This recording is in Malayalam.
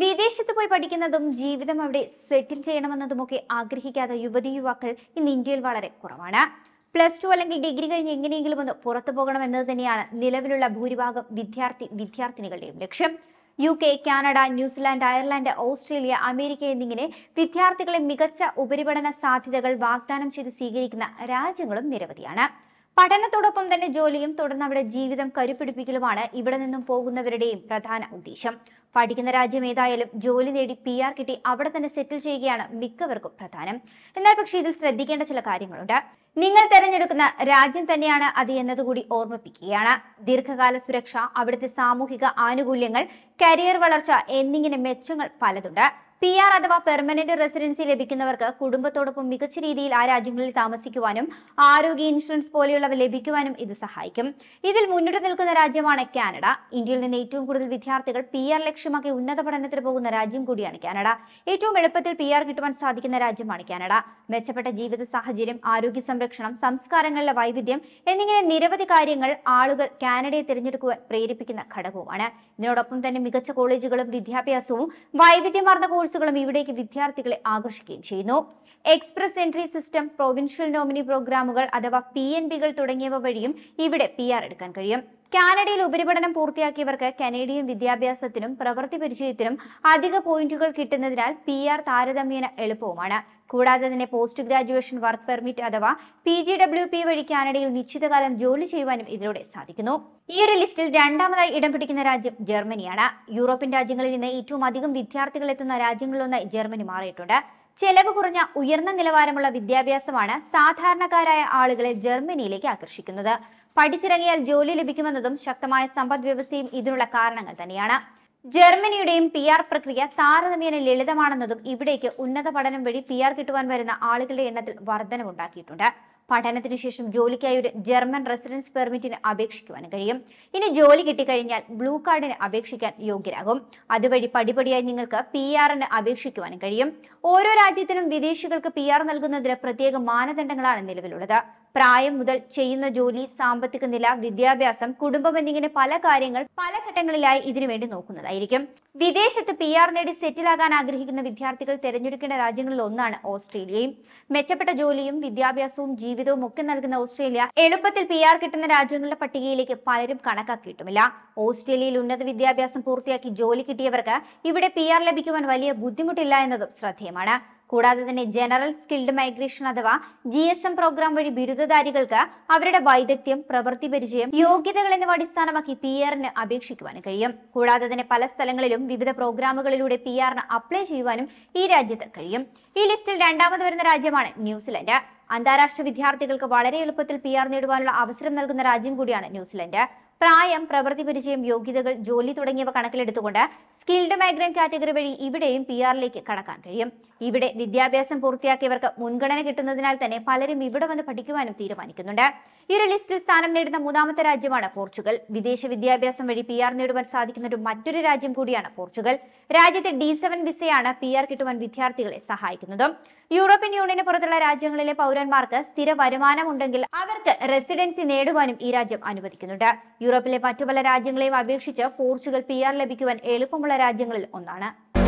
വിദേശത്ത് പോയി പഠിക്കുന്നതും ജീവിതം അവിടെ സെറ്റിൽ ചെയ്യണമെന്നതുമൊക്കെ ആഗ്രഹിക്കാത്ത യുവതി യുവാക്കൾ ഇന്ന് ഇന്ത്യയിൽ വളരെ കുറവാണ് പ്ലസ് ടു അല്ലെങ്കിൽ ഡിഗ്രി കഴിഞ്ഞ് എങ്ങനെയെങ്കിലും ഒന്ന് പുറത്തു എന്നത് തന്നെയാണ് നിലവിലുള്ള ഭൂരിഭാഗം വിദ്യാർത്ഥി വിദ്യാർത്ഥിനികളുടെയും ലക്ഷ്യം U K Canada New Zealand Ireland Australia America എന്നിങ്ങനെ വിദ്യാർത്ഥികളെ മികച്ച ഉപരിപഠന സാധ്യതകൾ വാഗ്ദാനം ചെയ്ത് സ്വീകരിക്കുന്ന രാജ്യങ്ങളും നിരവധിയാണ് പഠനത്തോടൊപ്പം തന്നെ ജോലിയും തുടർന്ന് അവിടെ ജീവിതം കരുപിടിപ്പിക്കലുമാണ് ഇവിടെ നിന്നും പോകുന്നവരുടെയും പ്രധാന ഉദ്ദേശം പഠിക്കുന്ന രാജ്യം ഏതായാലും ജോലി നേടി പി ആർ കിട്ടി അവിടെ തന്നെ സെറ്റിൽ ചെയ്യുകയാണ് മിക്കവർക്കും പ്രധാനം എന്നാൽ പക്ഷേ ഇതിൽ ശ്രദ്ധിക്കേണ്ട ചില കാര്യങ്ങളുണ്ട് നിങ്ങൾ തിരഞ്ഞെടുക്കുന്ന രാജ്യം തന്നെയാണ് അത് എന്നതുകൂടി ഓർമ്മിപ്പിക്കുകയാണ് ദീർഘകാല സുരക്ഷ അവിടുത്തെ സാമൂഹിക ആനുകൂല്യങ്ങൾ കരിയർ വളർച്ച എന്നിങ്ങനെ മെച്ചങ്ങൾ പലതുണ്ട് പി ആർ അഥവാ പെർമനന്റ് റെസിഡൻസി ലഭിക്കുന്നവർക്ക് കുടുംബത്തോടൊപ്പം മികച്ച രീതിയിൽ ആ രാജ്യങ്ങളിൽ താമസിക്കുവാനും ആരോഗ്യ ഇൻഷുറൻസ് പോലെയുള്ളവ ലഭിക്കുവാനും ഇത് സഹായിക്കും ഇതിൽ മുന്നിട്ട് നിൽക്കുന്ന രാജ്യമാണ് കാനഡ ഇന്ത്യയിൽ നിന്ന് ഏറ്റവും കൂടുതൽ വിദ്യാർത്ഥികൾ പി ആർ ലക്ഷ്യമാക്കി ഉന്നത പഠനത്തിന് പോകുന്ന രാജ്യം കൂടിയാണ് കാനഡ ഏറ്റവും എളുപ്പത്തിൽ പി ആർ കിട്ടുവാൻ സാധിക്കുന്ന രാജ്യമാണ് കാനഡ മെച്ചപ്പെട്ട ജീവിത സാഹചര്യം ആരോഗ്യ സംരക്ഷണം സംസ്കാരങ്ങളിലെ വൈവിധ്യം എന്നിങ്ങനെ നിരവധി കാര്യങ്ങൾ ആളുകൾ കാനഡയെ തിരഞ്ഞെടുക്കുവാൻ പ്രേരിപ്പിക്കുന്ന ഘടകവുമാണ് ഇതിനോടൊപ്പം തന്നെ മികച്ച കോളേജുകളും വിദ്യാഭ്യാസവും വൈവിധ്യമാർന്ന കോഴ്സ് കോഴ്സുകളും ഇവിടേക്ക് വിദ്യാർത്ഥികളെ ആകർഷിക്കുകയും ചെയ്യുന്നു express entry system provincial nominee പ്രോഗ്രാമുകൾ അഥവാ പി തുടങ്ങിയവ വഴിയും ഇവിടെ പി എടുക്കാൻ കഴിയും കാനഡയിൽ ഉപരിപഠനം പൂർത്തിയാക്കിയവർക്ക് കനേഡിയൻ വിദ്യാഭ്യാസത്തിനും പ്രവൃത്തി പരിചയത്തിനും അധിക പോയിന്റുകൾ കിട്ടുന്നതിനാൽ പി ആർ താരതമ്യേന എളുപ്പവുമാണ് കൂടാതെ തന്നെ പോസ്റ്റ് ഗ്രാജുവേഷൻ വർക്ക് പെർമിറ്റ് അഥവാ പി ജി ഡബ്ല്യു പി വഴി കാനഡയിൽ നിശ്ചിതകാലം ജോലി ചെയ്യുവാനും ഇതിലൂടെ സാധിക്കുന്നു ഈ ഒരു ലിസ്റ്റിൽ രണ്ടാമതായി ഇടം പിടിക്കുന്ന രാജ്യം ജർമ്മനിയാണ് യൂറോപ്യൻ രാജ്യങ്ങളിൽ നിന്ന് ഏറ്റവും അധികം വിദ്യാർത്ഥികൾ എത്തുന്ന രാജ്യങ്ങളിലൊന്നായി ജർമ്മനി മാറിയിട്ടുണ്ട് ചെലവ് കുറഞ്ഞ ഉയർന്ന നിലവാരമുള്ള വിദ്യാഭ്യാസമാണ് സാധാരണക്കാരായ ആളുകളെ ജർമ്മനിയിലേക്ക് ആകർഷിക്കുന്നത് പഠിച്ചിറങ്ങിയാൽ ജോലി ലഭിക്കുമെന്നതും ശക്തമായ സമ്പദ് വ്യവസ്ഥയും ഇതിനുള്ള കാരണങ്ങൾ തന്നെയാണ് ജർമ്മനിയുടെയും പി ആർ പ്രക്രിയ താരതമ്യേന ലളിതമാണെന്നതും ഇവിടേക്ക് ഉന്നത പഠനം വഴി പി ആർ കിട്ടുവാൻ വരുന്ന ആളുകളുടെ എണ്ണത്തിൽ വർധനവുണ്ടാക്കിയിട്ടുണ്ട് പഠനത്തിന് ശേഷം ജോലിക്കായി ഒരു ജർമ്മൻ റെസിഡൻസ് പെർമിറ്റിന് അപേക്ഷിക്കുവാൻ കഴിയും ഇനി ജോലി കിട്ടിക്കഴിഞ്ഞാൽ ബ്ലൂ കാർഡിന് അപേക്ഷിക്കാൻ യോഗ്യരാകും അതുവഴി പടിപടിയായി നിങ്ങൾക്ക് പി ആറിന് കഴിയും ഓരോ രാജ്യത്തിനും വിദേശികൾക്ക് പി ആർ നൽകുന്നതിന് പ്രത്യേക മാനദണ്ഡങ്ങളാണ് നിലവിലുള്ളത് പ്രായം മുതൽ ചെയ്യുന്ന ജോലി സാമ്പത്തിക നില വിദ്യാഭ്യാസം കുടുംബം എന്നിങ്ങനെ പല കാര്യങ്ങൾ പല ഘട്ടങ്ങളിലായി ഇതിനുവേണ്ടി നോക്കുന്നതായിരിക്കും വിദേശത്ത് പി ആർ നേടി സെറ്റിലാകാൻ ആഗ്രഹിക്കുന്ന വിദ്യാർത്ഥികൾ തിരഞ്ഞെടുക്കേണ്ട രാജ്യങ്ങളിൽ ഒന്നാണ് ഓസ്ട്രേലിയയും മെച്ചപ്പെട്ട ജോലിയും വിദ്യാഭ്യാസവും ജീവിതവും ഒക്കെ നൽകുന്ന ഓസ്ട്രേലിയ എളുപ്പത്തിൽ പി ആർ കിട്ടുന്ന രാജ്യങ്ങളുടെ പട്ടികയിലേക്ക് പലരും കണക്കാക്കിയിട്ടുമില്ല ഓസ്ട്രേലിയയിൽ ഉന്നത വിദ്യാഭ്യാസം പൂർത്തിയാക്കി ജോലി കിട്ടിയവർക്ക് ഇവിടെ പി ആർ ലഭിക്കുവാൻ വലിയ ബുദ്ധിമുട്ടില്ല എന്നതും ശ്രദ്ധേയമാണ് കൂടാതെ തന്നെ ജനറൽ സ്കിൽഡ് മൈഗ്രേഷൻ അഥവാ ജി എസ് എം പ്രോഗ്രാം വഴി ബിരുദധാരികൾക്ക് അവരുടെ വൈദഗ്ധ്യം പ്രവൃത്തി പരിചയം യോഗ്യതകൾ എന്നിവ അടിസ്ഥാനമാക്കി പി ആറിന് അപേക്ഷിക്കുവാൻ കഴിയും കൂടാതെ തന്നെ പല സ്ഥലങ്ങളിലും വിവിധ പ്രോഗ്രാമുകളിലൂടെ പി ആറിന് അപ്ലൈ ചെയ്യുവാനും ഈ രാജ്യത്ത് കഴിയും ഈ ലിസ്റ്റിൽ രണ്ടാമത് വരുന്ന രാജ്യമാണ് ന്യൂസിലൻഡ് അന്താരാഷ്ട്ര വിദ്യാർത്ഥികൾക്ക് വളരെ എളുപ്പത്തിൽ പി ആർ നേടുവാനുള്ള അവസരം നൽകുന്ന രാജ്യം കൂടിയാണ് ന്യൂസിലൻഡ് പ്രായം പ്രവൃത്തി പരിചയം യോഗ്യതകൾ ജോലി തുടങ്ങിയവ കണക്കിലെടുത്തുകൊണ്ട് സ്കിൽഡ് മൈഗ്രന്റ് കാറ്റഗറി വഴി ഇവിടെയും പി ആറിലേക്ക് കടക്കാൻ കഴിയും ഇവിടെ വിദ്യാഭ്യാസം പൂർത്തിയാക്കിയവർക്ക് മുൻഗണന കിട്ടുന്നതിനാൽ തന്നെ പലരും ഇവിടെ വന്ന് പഠിക്കുവാനും തീരുമാനിക്കുന്നുണ്ട് ഈ ഒരു ലിസ്റ്റിൽ സ്ഥാനം നേടുന്ന മൂന്നാമത്തെ രാജ്യമാണ് പോർച്ചുഗൽ വിദേശ വിദ്യാഭ്യാസം വഴി പി ആർ നേടുവാൻ സാധിക്കുന്ന ഒരു മറ്റൊരു രാജ്യം കൂടിയാണ് പോർച്ചുഗൽ രാജ്യത്തെ ഡി സെവൻ വിസയാണ് പി ആർ കിട്ടുവാൻ വിദ്യാർത്ഥികളെ സഹായിക്കുന്നത് യൂറോപ്യൻ യൂണിയന് പുറത്തുള്ള രാജ്യങ്ങളിലെ പൗരന്മാർക്ക് സ്ഥിര വരുമാനം ഉണ്ടെങ്കിൽ അവർക്ക് റെസിഡൻസി നേടുവാനും ഈ രാജ്യം അനുവദിക്കുന്നുണ്ട് യൂറോപ്പിലെ മറ്റു പല രാജ്യങ്ങളെയും അപേക്ഷിച്ച് പോർച്ചുഗൽ പി ആർ ലഭിക്കുവാൻ എളുപ്പമുള്ള രാജ്യങ്ങളിൽ ഒന്നാണ്